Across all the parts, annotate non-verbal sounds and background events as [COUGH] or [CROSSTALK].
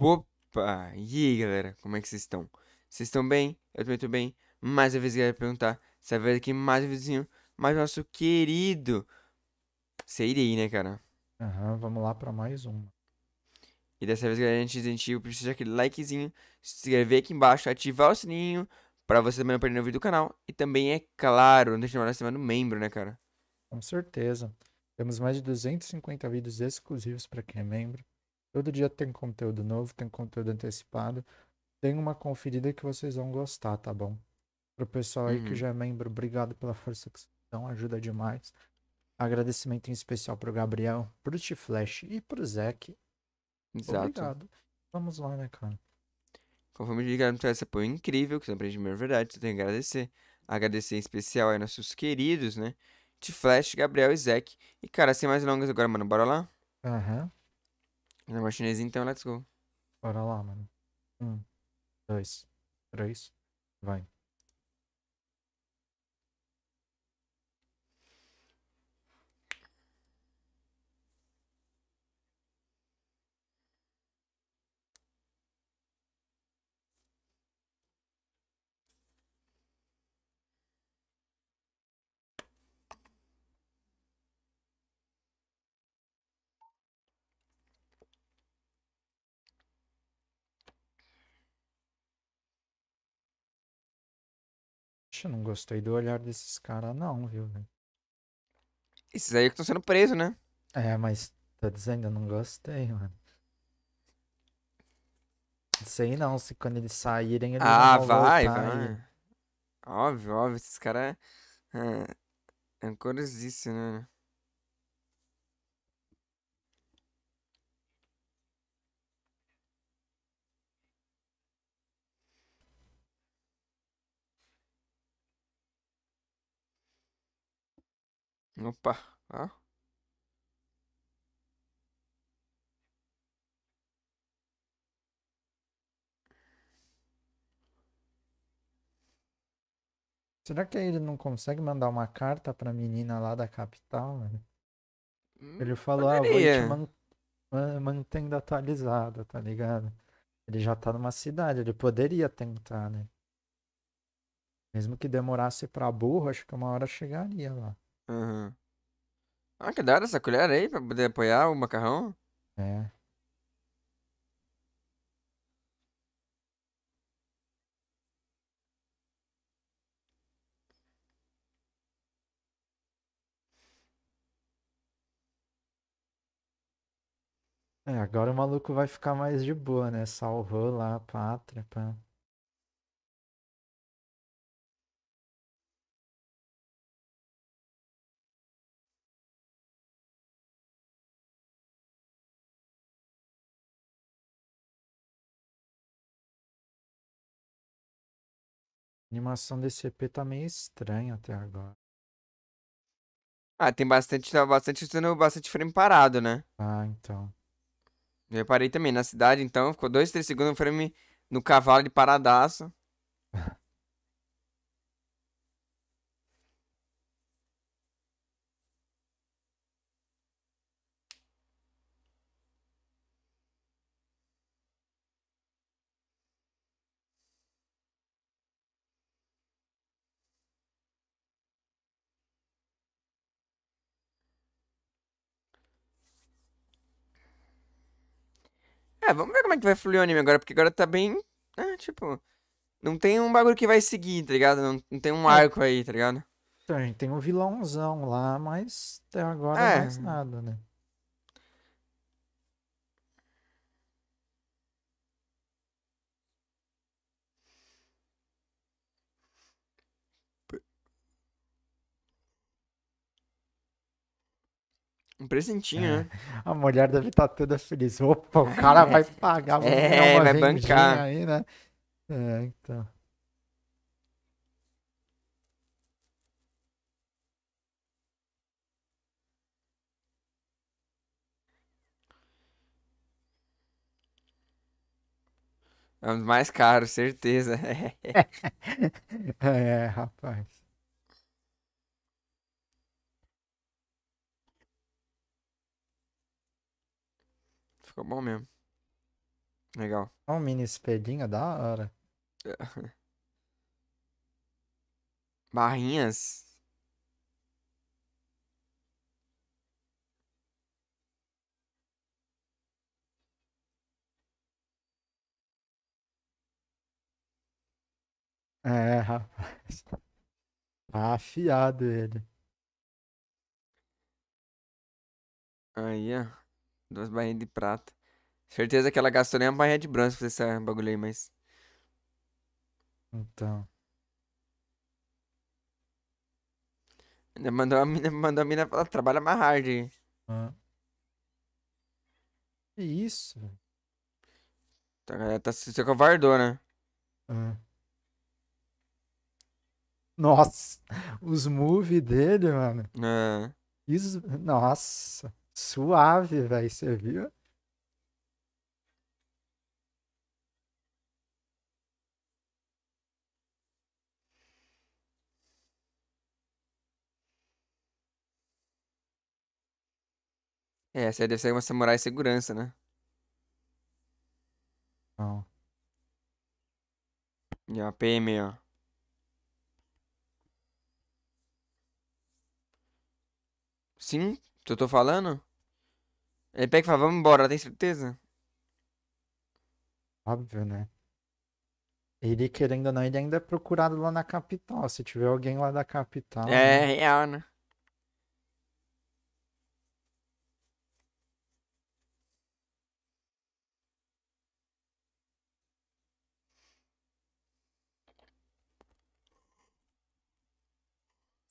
Opa! E aí, galera? Como é que vocês estão? Vocês estão bem? Eu também estou bem. Mais uma vez, galera, perguntar. Essa vez aqui, mais um videozinho. Mais nosso querido... Seirei, né, cara? Aham, uhum, vamos lá para mais uma. E dessa vez, galera, antes de gente ir, precisa de aquele likezinho, se inscrever aqui embaixo, ativar o sininho, pra você também não perder o vídeo do canal. E também, é claro, não deixa de nada, ser membro, né, cara? Com certeza. Temos mais de 250 vídeos exclusivos para quem é membro. Todo dia tem conteúdo novo, tem conteúdo antecipado. Tem uma conferida que vocês vão gostar, tá bom? Pro pessoal aí uhum. que já é membro, obrigado pela força que vocês dão, ajuda demais. Agradecimento em especial pro Gabriel, pro T-Flash e pro Zac. Exato. Obrigado. Vamos lá, né, cara? Conforme ligaram, traz esse apoio incrível, que sempre é de verdade, você tem que agradecer. Agradecer em especial aí nossos queridos, né? T-Flash, Gabriel e Zac. E, cara, sem mais longas agora, mano, bora lá? Aham. Uhum. Língua chinesa, então, let's go. Bora lá, mano. Um, dois, três, vai. Eu não gostei do olhar desses caras, não, viu, velho? Esses aí que estão sendo presos, né? É, mas tô tá dizendo, eu não gostei, mano. sei não, se quando eles saírem, eles ah, vão vai, voltar. Ah, vai, vai. Óbvio, óbvio, esses caras... É, é, é um né? Opa, ó. Será que ele não consegue mandar uma carta pra menina lá da capital? Hum, ele falou, ah, poderia. ah, vou te man mantendo atualizada, tá ligado? Ele já tá numa cidade, ele poderia tentar, né? Mesmo que demorasse pra burro, acho que uma hora chegaria lá. Aham. Ah, que da hora essa colher aí pra poder apoiar o macarrão. É. É, agora o maluco vai ficar mais de boa, né? Salvou lá a pátria, pá. A animação desse EP tá meio estranha até agora. Ah, tem bastante. Tá bastante usando bastante frame parado, né? Ah, então. Eu reparei também, na cidade, então, ficou dois, três segundos o frame no cavalo de paradaço. É, vamos ver como é que vai fluir o anime agora, porque agora tá bem. É, tipo. Não tem um bagulho que vai seguir, tá ligado? Não, não tem um é. arco aí, tá ligado? Tem, tem um vilãozão lá, mas até agora é. mais nada, né? Um presentinho, é. né? A mulher deve estar tá toda feliz. Opa, o cara é. vai [LAUGHS] pagar é, uma vai bancar aí, né? É, então. É um dos mais caros, certeza. [LAUGHS] [LAUGHS] é, rapaz. Ficou bom mesmo. Legal. É um mini espelhinho da hora. [LAUGHS] Barrinhas. É, rapaz. [LAUGHS] Tá afiado ele. Aí, ó. Duas barrinhas de prata. Certeza que ela gastou nem uma barrinha de bronze pra fazer esse bagulho aí, mas. Então. Ainda mandou a mina, mandou a mina falar, trabalha mais hard aí. Ah. Que isso, velho. Tá, galera, tá se covardou, né? Ah. Nossa, os moves dele, mano. Ah. Isso, nossa. Suave, velho, você viu? É, você aí deve ser uma samurai segurança, né? Não. E a PM, ó. Sim, tu tô falando? Ele pega e fala, vamos embora, tem certeza? Óbvio, né? Ele, querendo ou não, ele ainda é procurado lá na capital. Se tiver alguém lá da capital. É, né? real, né?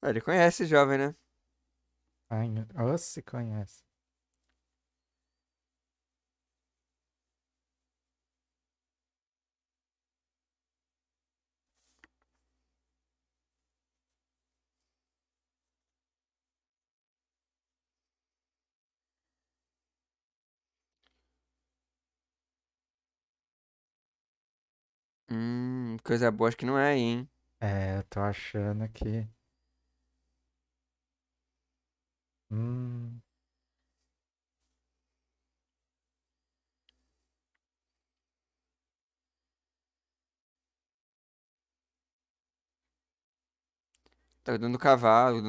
Ele conhece jovem, né? Ah, se conhece. Hum, coisa boa acho que não é aí, hein? É, eu tô achando que. Hum. Tá dando cavalo,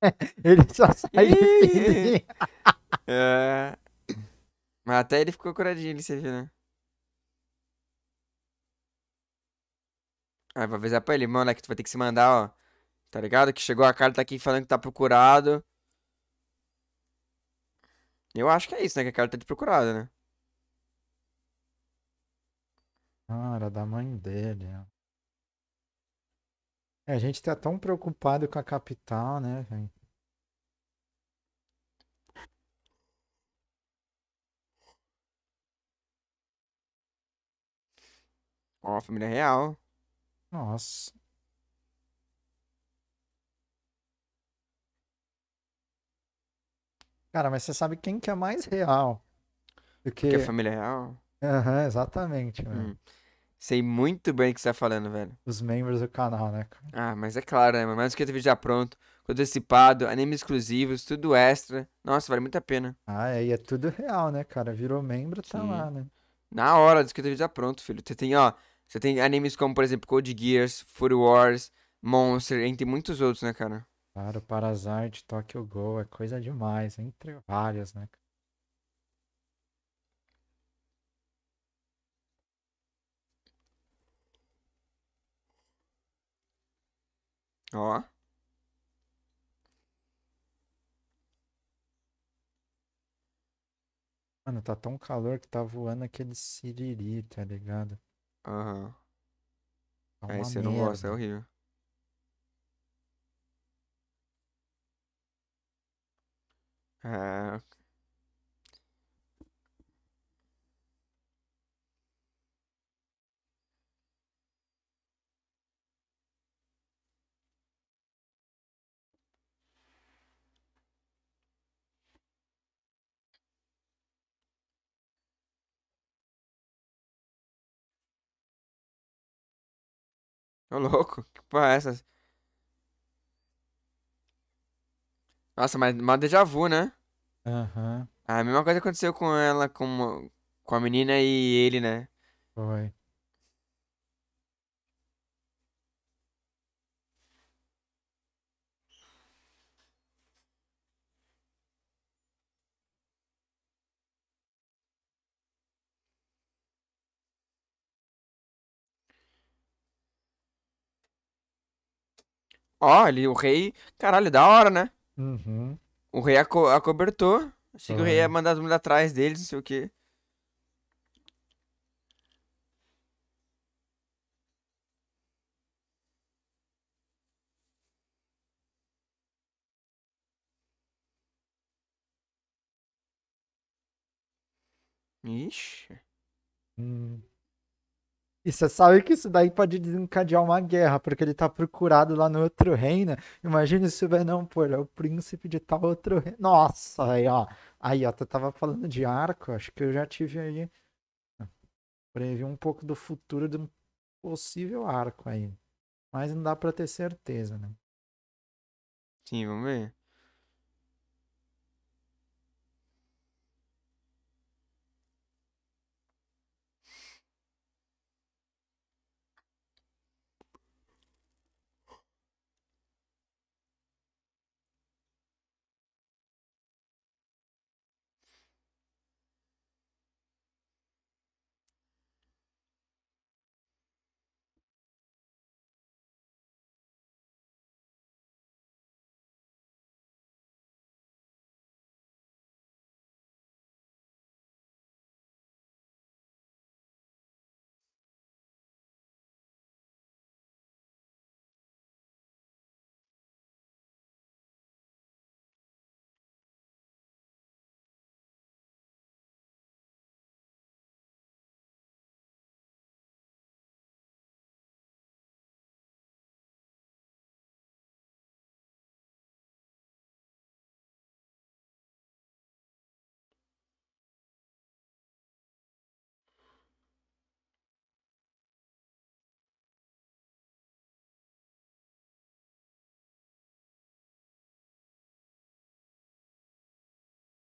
[LAUGHS] ele só saiu. Assim. é. Mas até ele ficou curadinho ali, você viu, né? Aí ah, vou avisar pra ele, é Que tu vai ter que se mandar, ó. Tá ligado? Que chegou a carta tá aqui falando que tá procurado. Eu acho que é isso, né? Que a carta tá de procurado, né? Cara, da mãe dele, ó. É, a gente tá tão preocupado com a capital, né, velho? Ó, oh, família é real. Nossa. Cara, mas você sabe quem que é mais real? Do que... Porque a família real? Aham, uhum, exatamente, mano. Hum. Sei muito bem o que você tá falando, velho. Os membros do canal, né, cara? Ah, mas é claro, né? Mais do que vídeo já pronto, antecipado, animes exclusivos, tudo extra. Nossa, vale muito a pena. Ah, é, e é tudo real, né, cara? Virou membro, tá Sim. lá, né? Na hora do que vídeo já pronto, filho. Você tem, ó, você tem animes como, por exemplo, Code Geass, Fury Wars, Monster, entre muitos outros, né, cara? Claro, Parasite, Tokyo Go, é coisa demais, entre várias, né, cara? Ó. Mano, tá tão calor que tá voando aquele siriri, tá ligado? Aham. Tá é Aí você não gosta, é horrível. É, Ô louco, que porra é essa? Nossa, mas mal déjà vu, né? Aham. Ah, a mesma coisa aconteceu com ela, com, com a menina e ele, né? Foi. Ó, ali o rei. Caralho, da hora, né? Uhum. O rei aco acobertou. Achei que o rei ia uhum. mandar as mundo atrás deles, não sei o quê. Ixi. Hum. E você sabe que isso daí pode desencadear uma guerra, porque ele tá procurado lá no outro reino. Imagina se o Venom, pô, é o príncipe de tal outro reino. Nossa, aí, ó. Aí, ó, tu tava falando de arco, acho que eu já tive aí. Previ um pouco do futuro de um possível arco aí. Mas não dá pra ter certeza, né? Sim, vamos ver.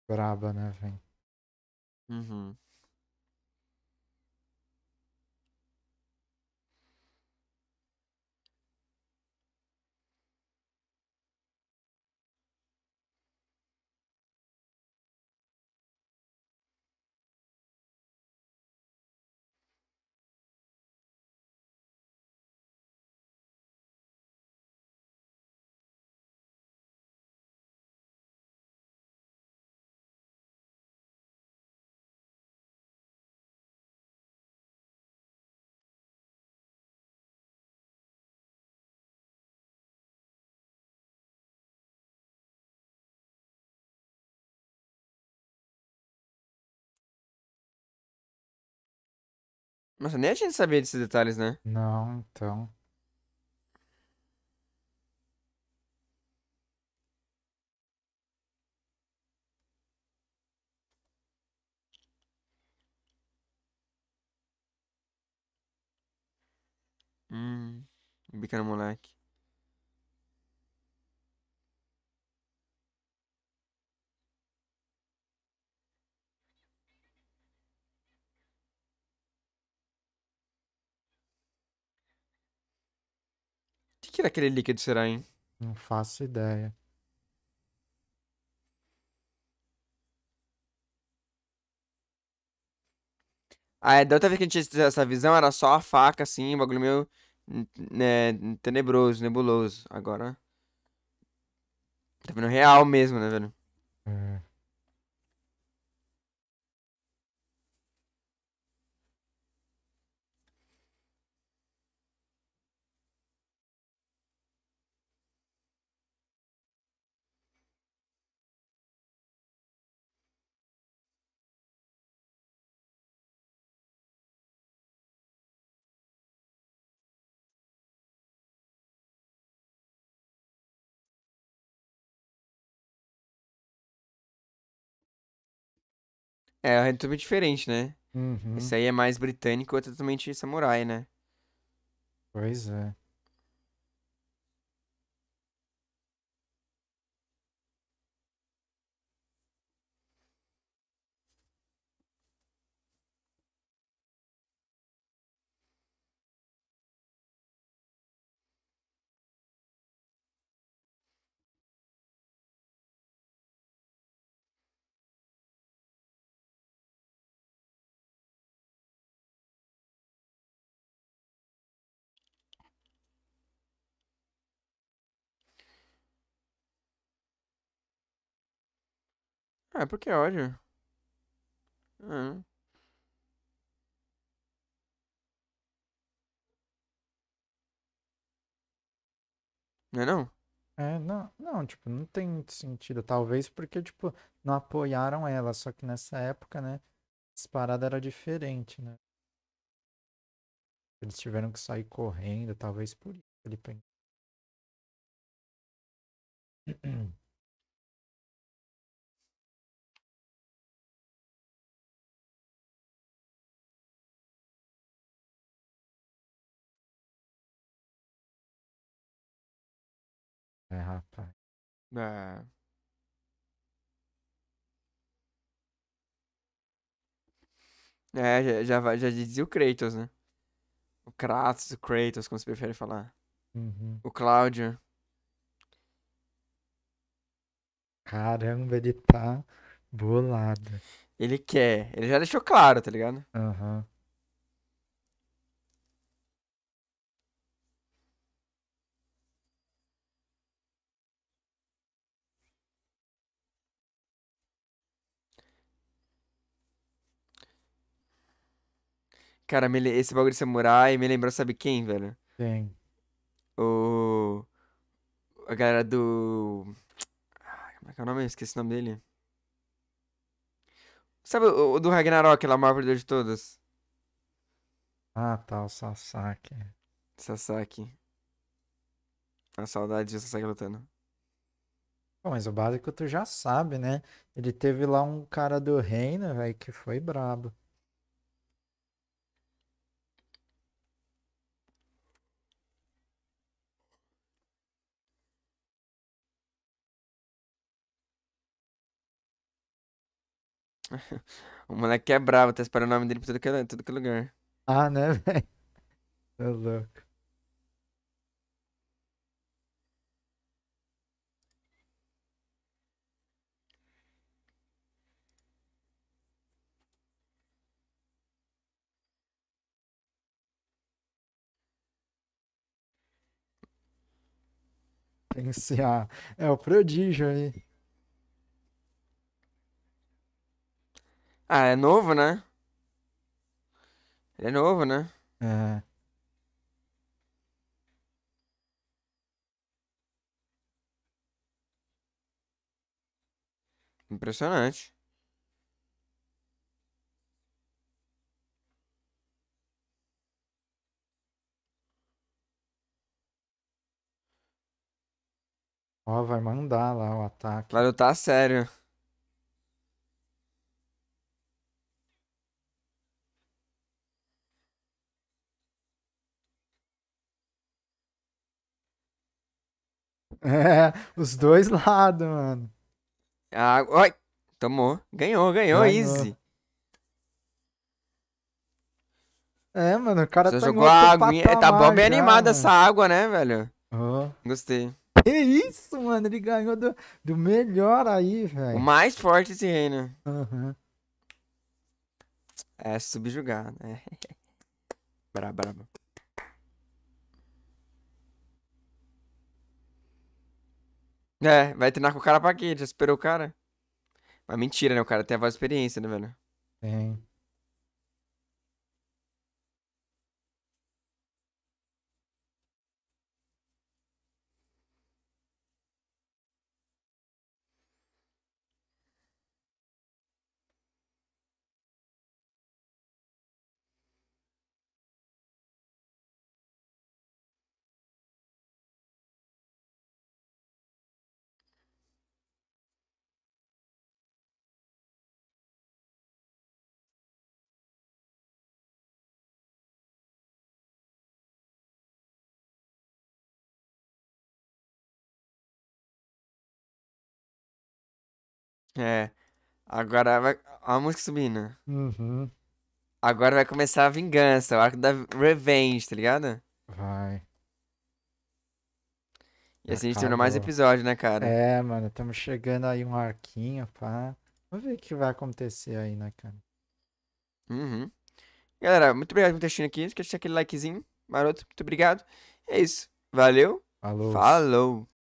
braba, né, velho? Uhum. Nossa, nem a gente sabia desses detalhes, né? Não, então. Hum, bica no moleque. que aquele líquido, será, hein? Não faço ideia. Ah, é, da outra vez que a gente tinha essa visão, era só a faca, assim, um bagulho meio né, tenebroso, nebuloso. Agora. Tá vendo real mesmo, né, velho? É, é totalmente diferente, né? Uhum. Esse aí é mais britânico, outro é totalmente samurai, né? Pois é. Ah, porque é ódio. Ah. Não é não? É, não, não, tipo, não tem muito sentido. Talvez porque, tipo, não apoiaram ela. Só que nessa época, né? as paradas era diferente, né? Eles tiveram que sair correndo, talvez por isso ele pensou. [CLEARS THROAT] rapaz. É. É, já, já, vai- já dizia o Kratos, né? O Kratos, o Kratos, como se prefere falar. Uhum. O Cláudio. Caramba, ele tá bolado. Ele quer. Ele já deixou claro, tá ligado? Aham. Cara, me, esse bagulho de samurai me lembrou, sabe quem, velho? Quem? O. A galera do. como é que é o nome? esqueci o nome dele. Sabe o, o do Ragnarok, lá, o maior de todos? Ah, tá, o Sasaki. Sasaki. A saudade de Sasaki lutando. Bom, mas o básico tu já sabe, né? Ele teve lá um cara do reino, velho, que foi brabo. [LAUGHS] o moleque é bravo, tá esperando o nome dele por tudo que, é, tudo que é lugar. Ah, né, [LAUGHS] velho? Tá louco. Tem que ser a... É o prodígio aí. Ah, é novo, né? Ele é novo, né? É. Impressionante. Ó, vai mandar lá o ataque. Vai lutar sério. É, os dois [LAUGHS] lados, mano. Ah, oi. Tomou. Ganhou, ganhou, ganhou. easy. É, mano, o cara Você tá jogou a água. É, tá bom bem animada essa água, né, velho? Oh. Gostei. Que isso, mano, ele ganhou do, do melhor aí, velho. O mais forte esse reino. Uhum. É, subjugado. né? [LAUGHS] Brabo, brabo. É, vai treinar com o cara pra quê? Já esperou o cara? Mas mentira, né? O cara tem a voz experiência, né, velho? Tem. É. Agora vai. Olha a música subindo. Uhum. Agora vai começar a vingança, o arco da revenge, tá ligado? Vai. E assim Acabou. a gente terminou mais episódio, né, cara? É, mano, estamos chegando aí um arquinho, pá. Vamos ver o que vai acontecer aí, né, cara? Uhum. Galera, muito obrigado por ter assistido aqui. Esquece aquele likezinho, maroto. Muito obrigado. É isso. Valeu. Falou. Falou.